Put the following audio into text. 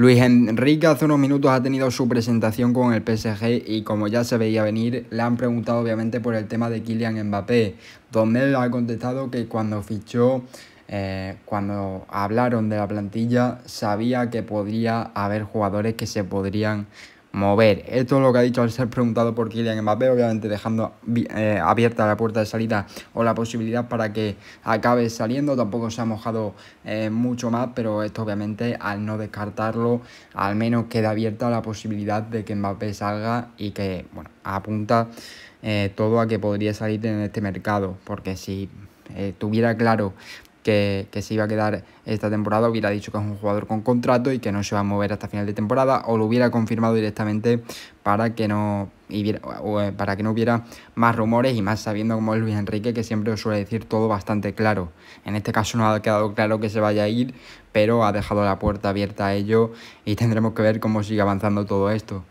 Luis Enrique hace unos minutos ha tenido su presentación con el PSG y como ya se veía venir, le han preguntado obviamente por el tema de Kylian Mbappé, donde él ha contestado que cuando fichó, eh, cuando hablaron de la plantilla, sabía que podría haber jugadores que se podrían mover. Esto es lo que ha dicho al ser preguntado por Kylian Mbappé, obviamente dejando eh, abierta la puerta de salida o la posibilidad para que acabe saliendo. Tampoco se ha mojado eh, mucho más, pero esto obviamente al no descartarlo, al menos queda abierta la posibilidad de que Mbappé salga y que, bueno, apunta eh, todo a que podría salir en este mercado, porque si tuviera claro que, se iba a quedar esta temporada, hubiera dicho que es un jugador con contrato y que no se va a mover hasta final de temporada, o lo hubiera confirmado directamente para que no, eh, para que no hubiera más rumores y más sabiendo cómo es Luis Enrique, que siempre os suele decir todo bastante claro. En este caso no ha quedado claro que se vaya a ir, pero ha dejado la puerta abierta a ello y tendremos que ver cómo sigue avanzando todo esto.